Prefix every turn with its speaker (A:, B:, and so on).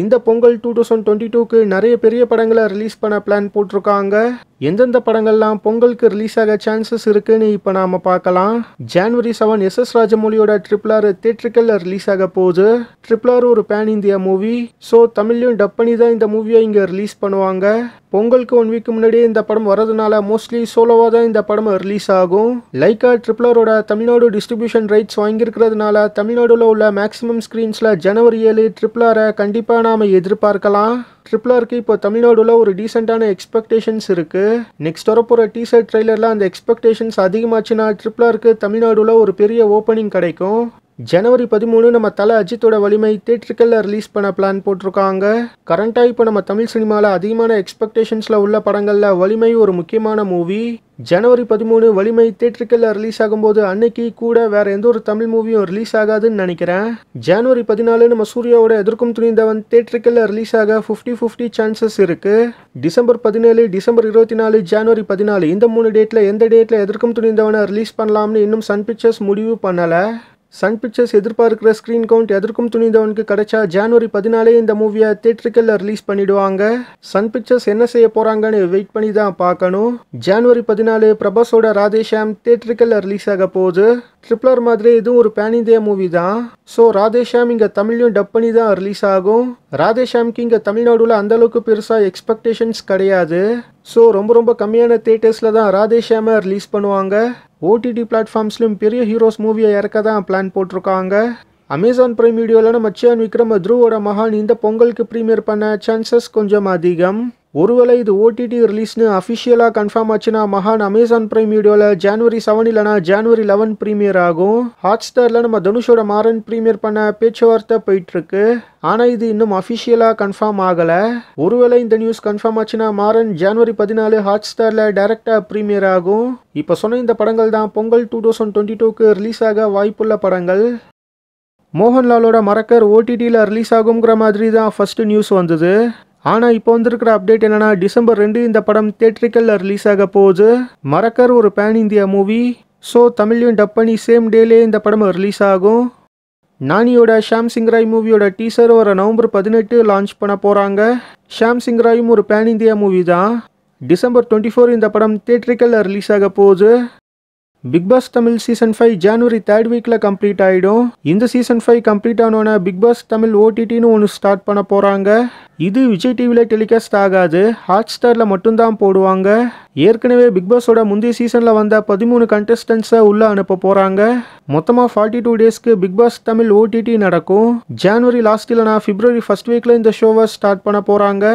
A: இந்த Pongal two thousand twenty டூக்கு நிறைய பெரிய படங்களை ரிலீஸ் பண்ண பிளான் போட்டிருக்காங்க எந்தெந்த படங்கள்லாம் பொங்கலுக்கு ரிலீஸ் ஆக சான்சஸ் இருக்குன்னு இப்போ நாம பார்க்கலாம் ஜான்வரி செவன் எஸ் எஸ் ராஜமௌலியோட ட்ரிபிள் ஆர் தேட்டருக்கல்ல ரிலீஸ் ஆக போகுது ட்ரிபிள் ஆர் ஒரு பேன் இந்தியா மூவி ஸோ தமிழ்லையும் டப் பண்ணி தான் இந்த மூவியை இங்கே ரிலீஸ் பண்ணுவாங்க பொங்கலுக்கு ஒன் வீக் முன்னாடியே இந்த படம் வரதுனால மோஸ்ட்லி சோலோவாக தான் இந்த படம் ரிலீஸ் ஆகும் லைக்கா ஆரோட தமிழ்நாடு டிஸ்ட்ரிபியூஷன் ரைட்ஸ் வாங்கியிருக்கிறதுனால தமிழ்நாடுல உள்ள மேக்ஸிமம் ஸ்க்ரீன்ஸில் ஜனவரி ஏழு ஆரை கண்டிப்பாக நாம் எதிர்பார்க்கலாம் ட்ரிபிள் ஆருக்கு இப்போ தமிழ்நாடுல ஒரு டீசெண்டான எக்ஸ்பெக்டேஷன்ஸ் இருக்குது நெக்ஸ்ட் வரப்போகிற டீசர்ட் ட்ரெய்லரில் அந்த எக்ஸ்பெக்டேஷன்ஸ் அதிகமாச்சுன்னா ட்ரிபிள் ஆருக்கு தமிழ்நாடுல ஒரு பெரிய ஓப்பனிங் கிடைக்கும் ஜனவரி பதிமூணு நம்ம தலை அஜித்தோட வலிமை தேட்டருக்கல்ல ரிலீஸ் பண்ண பிளான் போட்டிருக்காங்க கரண்ட்டாக இப்போ நம்ம தமிழ் சினிமாவில் அதிகமான எக்ஸ்பெக்டேஷன்ஸில் உள்ள படங்களில் வலிமை ஒரு முக்கியமான மூவி ஜனவரி பதிமூணு வலிமை தேட்டருக்கில் ரிலீஸ் ஆகும்போது அன்னைக்கு கூட வேற எந்த ஒரு தமிழ் மூவியும் ரிலீஸ் ஆகாதுன்னு நினைக்கிறேன் ஜனவரி பதினாலு நம்ம சூர்யாவோட எதிர்க்கும் துணிந்தவன் தேட்டருக்கில் ரிலீஸ் ஆக ஃபிஃப்டி ஃபிஃப்டி சான்சஸ் இருக்கு டிசம்பர் பதினேழு டிசம்பர் இருபத்தி நாலு ஜனவரி பதினாலு இந்த மூணு டேட்டில் எந்த டேட்டில் எதிர்க்கும் துணிந்தவனை ரிலீஸ் பண்ணலாம்னு இன்னும் சன் பிக்சர்ஸ் முடிவு பண்ணலை சன் பிக்சர்ஸ் எதிர்பார்க்கிற ஸ்க்ரீன் கவுண்ட் எதற்கும் துணிந்தவனுக்கு கிடைச்சா ஜனவரி பதினாலே இந்த மூவியை தியேட்டருக்கில் ரிலீஸ் பண்ணிடுவாங்க சன் பிக்சர்ஸ் என்ன செய்ய போகிறாங்கன்னு வெயிட் பண்ணி தான் பார்க்கணும் ஜனவரி பதினாலு பிரபாஸோட ராதேஷாம் தியேட்டருக்கில் ரிலீஸ் ஆக போகுது ட்ரிப்ளர் மாதிரி இதுவும் ஒரு பேன் இந்தியா மூவி தான் ஸோ ராதேஷாம் இங்கே தமிழ்லையும் டப் பண்ணி தான் ரிலீஸ் ஆகும் ராதேஷாம்க்கு இங்கே தமிழ்நாடுல அளவுக்கு பெருசாக எக்ஸ்பெக்டேஷன்ஸ் கிடையாது ஸோ ரொம்ப ரொம்ப கம்மியான தேட்டர்ஸில் தான் ராதேஷாம ரிலீஸ் பண்ணுவாங்க ஓடிடி பிளாட்ஃபார்ம்ஸ்லையும் பெரிய ஹீரோஸ் மூவியை இறக்க தான் பிளான் போட்டிருக்காங்க அமேசான் பிரைம் வீடியோவில் நம்ம சேன் விக்ரம் த்ருவோட மகான் இந்த பொங்கலுக்கு ப்ரீமியர் பண்ண சான்சஸ் கொஞ்சம் அதிகம் ஒருவேளை இது ஓடிடி ரிலீஸ்னு அஃபிஷியலாக கன்ஃபார்ம் ஆச்சுன்னா மகான் அமேசான் பிரைம் வீடியோவில் ஜான்வரி செவன் இல்லைனா ஜான்வரி லெவன் ப்ரீமியர் ஆகும் ஹாட் ஸ்டாரில் நம்ம தனுஷோட மாறன் ப்ரீமியர் பண்ண பேச்சுவார்த்தை போயிட்டுருக்கு ஆனால் இது இன்னும் அஃபிஷியலாக கன்ஃபார்ம் ஆகலை ஒருவேளை இந்த நியூஸ் கன்ஃபார்ம் ஆச்சுன்னா மாறன் ஜான்வரி பதினாலு ஹாட் ஸ்டாரில் டைரெக்டாக ப்ரீமியர் ஆகும் இப்போ சொன்ன இந்த படங்கள் தான் பொங்கல் டூ தௌசண்ட் டுவெண்ட்டி டூக்கு ரிலீஸ் ஆக வாய்ப்புள்ள படங்கள் மோகன்லாலோட மறக்கர் ஓடிடியில் ரிலீஸ் ஆகுங்கிற மாதிரி தான் ஃபஸ்ட்டு நியூஸ் வந்தது ஆனால் இப்போ வந்திருக்கிற அப்டேட் என்னன்னா டிசம்பர் ரெண்டு இந்த படம் தேட்ரிக்கலில் ரிலீஸ் ஆக போகுது மறக்கர் ஒரு பேன் இந்தியா மூவி ஸோ தமிழையும் டப் பண்ணி சேம் டேலே இந்த படம் ரிலீஸ் ஆகும் நானியோட ஷாம் சிங்ராய் மூவியோட டீசர் வர நவம்பர் பதினெட்டு லான்ச் பண்ண போகிறாங்க ஷாம் சிங்ராயும் ஒரு பேன் இந்தியா மூவி தான் டிசம்பர் டுவெண்ட்டி ஃபோர் இந்த படம் தேட்ரிக்கலில் ரிலீஸ் ஆக போகுது Bigg Boss Tamil season five ஜனவரி தேர்ட் வீக்கில் கம்ப்ளீட் ஆகிடும் இந்த சீசன் ஃபைவ் கம்ப்ளீட் ஆனோன்னா பிக் பாஸ் தமிழ் ஓடிடின்னு ஒன்று ஸ்டார்ட் பண்ண போகிறாங்க இது விஜய் டிவியில் டெலிகாஸ்ட் ஆகாது ஹாட் மட்டும்தான் போடுவாங்க ஏற்கனவே பிக்பாஸோட முந்தைய சீசனில் வந்த பதிமூணு கண்டஸ்டன்ஸை உள்ளே அனுப்ப போகிறாங்க மொத்தமாக ஃபார்ட்டி டூ டேஸ்க்கு பிக்பாஸ் தமிழ் ஓடிடி நடக்கும் ஜான்வரி லாஸ்ட்டில் நான் பிப்ரவரி ஃபர்ஸ்ட் வீக்கில் இந்த ஷோவை ஸ்டார்ட் பண்ண போகிறாங்க